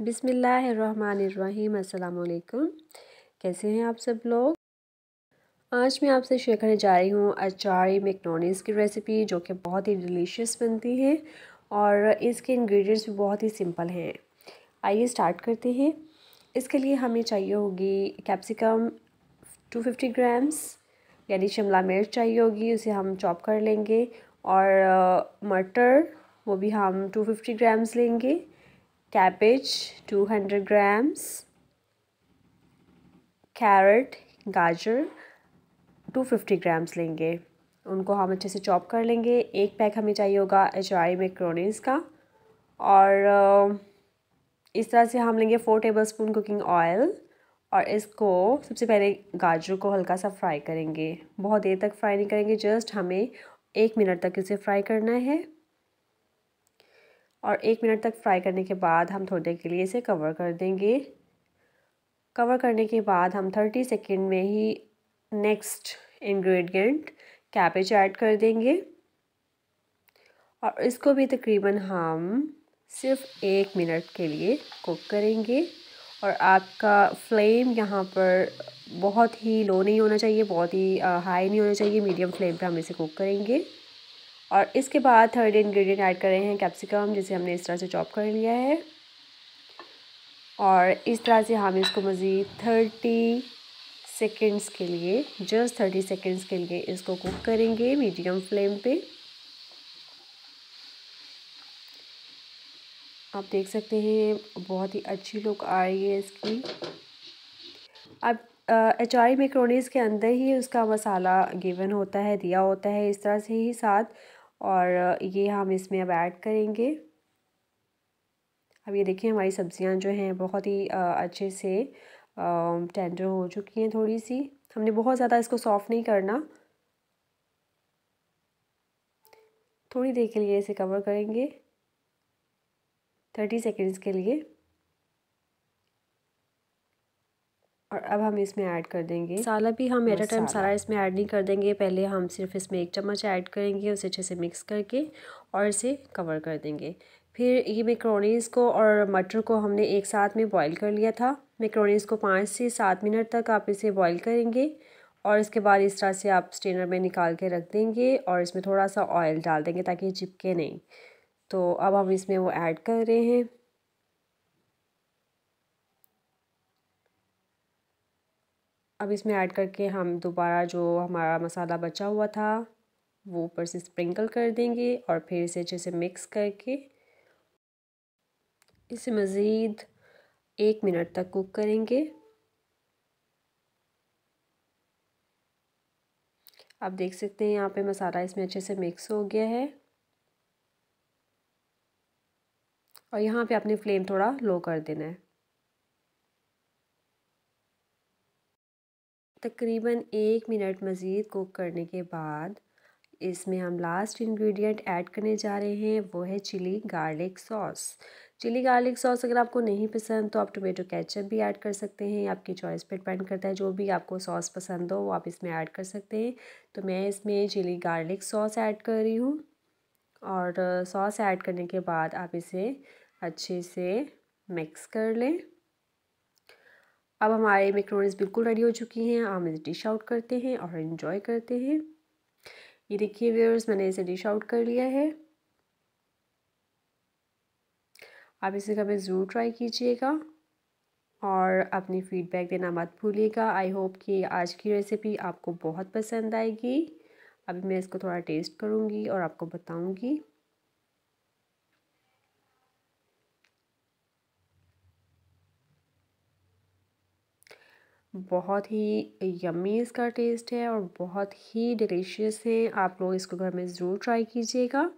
बिसमीम् कैसे हैं आप सब लोग आज मैं आपसे शेयर करने जा रही हूँ अचारी मैकनोनीस की रेसिपी जो कि बहुत ही डिलीशियस बनती है और इसके इंग्रेडिएंट्स भी बहुत ही सिंपल हैं आइए स्टार्ट करते हैं इसके लिए हमें चाहिए होगी कैप्सिकम 250 ग्राम्स यानी शिमला मिर्च चाहिए होगी उसे हम चॉप कर लेंगे और मटर वो भी हम 250 ग्राम्स लेंगे cabbage 200 grams carrot गाजर 250 ग्राम्स लेंगे उनको हम अच्छे से चॉप कर लेंगे एक पैक हमें चाहिए होगा अचारी मैक्रोनीस का और इस तरह से हम लेंगे four tablespoon cooking oil और इसको सबसे पहले गाजर को हल्का सा फ्राई करेंगे बहुत देर तक फ्राई नहीं करेंगे जस्ट हमें एक मिनट तक इसे फ्राई करना है और एक मिनट तक फ्राई करने के बाद हम थोड़ी देर के लिए इसे कवर कर देंगे कवर करने के बाद हम थर्टी सेकेंड में ही नेक्स्ट इंग्रेडिएंट कैबेज ऐड कर देंगे और इसको भी तकरीबन हम सिर्फ एक मिनट के लिए कुक करेंगे और आपका फ्लेम यहाँ पर बहुत ही लो नहीं होना चाहिए बहुत ही हाई नहीं होना चाहिए मीडियम फ्लेम पर हम इसे कुक करेंगे और इसके बाद थर्ड इंग्रेडिएंट ऐड कर रहे हैं कैप्सिकम जिसे हमने इस तरह से चॉप कर लिया है और इस तरह से हम इसको मज़ीद थर्टी सेकेंड्स के लिए जस्ट थर्टी सेकेंड्स के लिए इसको कुक करेंगे मीडियम फ्लेम पे आप देख सकते हैं बहुत ही अच्छी लुक आ रही है इसकी अब एच आई के अंदर ही उसका मसाला गिवन होता है दिया होता है इस तरह से ही साथ और ये हम इसमें अब ऐड करेंगे अब ये देखिए हमारी सब्ज़ियाँ जो हैं बहुत ही अच्छे से टेंडर हो चुकी हैं थोड़ी सी हमने बहुत ज़्यादा इसको सॉफ़्ट नहीं करना थोड़ी देर के लिए इसे कवर करेंगे थर्टी सेकेंड्स के लिए और अब हम इसमें ऐड कर देंगे मसाला भी हम एट अ टाइम सारा इसमें ऐड नहीं कर देंगे पहले हम सिर्फ इसमें एक चम्मच ऐड करेंगे उसे अच्छे से मिक्स करके और इसे कवर कर देंगे फिर ये मेक्रोनीज़ को और मटर को हमने एक साथ में बॉईल कर लिया था मेक्रोनीज़ को पाँच से सात मिनट तक आप इसे बॉईल करेंगे और इसके बाद इस तरह से आप स्टेनर में निकाल के रख देंगे और इसमें थोड़ा सा ऑयल डाल देंगे ताकि चिपके नहीं तो अब हम इसमें वो ऐड कर रहे हैं अब इसमें ऐड करके हम दोबारा जो हमारा मसाला बचा हुआ था वो ऊपर से स्प्रिंकल कर देंगे और फिर इसे अच्छे से मिक्स करके इसे मज़ीद एक मिनट तक कुक करेंगे आप देख सकते हैं यहाँ पे मसाला इसमें अच्छे से मिक्स हो गया है और यहाँ पे आपने फ्लेम थोड़ा लो कर देना है तकरीबन एक मिनट मज़ीद कुक करने के बाद इसमें हम लास्ट इंग्रेडिएंट ऐड करने जा रहे हैं वो है chilli garlic sauce chilli garlic sauce अगर आपको नहीं पसंद तो आप टोमेटो केचप भी ऐड कर सकते हैं आपकी चॉइस पे डिपेंड करता है जो भी आपको सॉस पसंद हो वो आप इसमें ऐड कर सकते हैं तो मैं इसमें चिली गार्लिक सॉस ऐड कर रही हूँ और सॉस uh, ऐड करने के बाद आप इसे अच्छे से मिक्स कर लें अब हमारे मेकरोनीस बिल्कुल रेडी हो चुकी हैं हम इसे डिश आउट करते हैं और इन्जॉय करते हैं ये देखिए व्यूअर्स मैंने इसे डिश आउट कर लिया है आप इसे कभी ज़रूर ट्राई कीजिएगा और अपनी फीडबैक देना मत भूलिएगा आई होप कि आज की रेसिपी आपको बहुत पसंद आएगी अभी मैं इसको थोड़ा टेस्ट करूँगी और आपको बताऊँगी बहुत ही यम्मी इसका टेस्ट है और बहुत ही डिलीशियस है आप लोग इसको घर में ज़रूर ट्राई कीजिएगा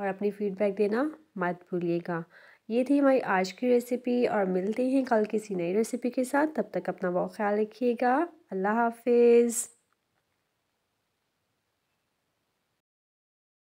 और अपनी फीडबैक देना मत भूलिएगा ये थी हमारी आज की रेसिपी और मिलते हैं कल किसी नई रेसिपी के साथ तब तक अपना बहुत ख्याल रखिएगा अल्लाह हाफिज़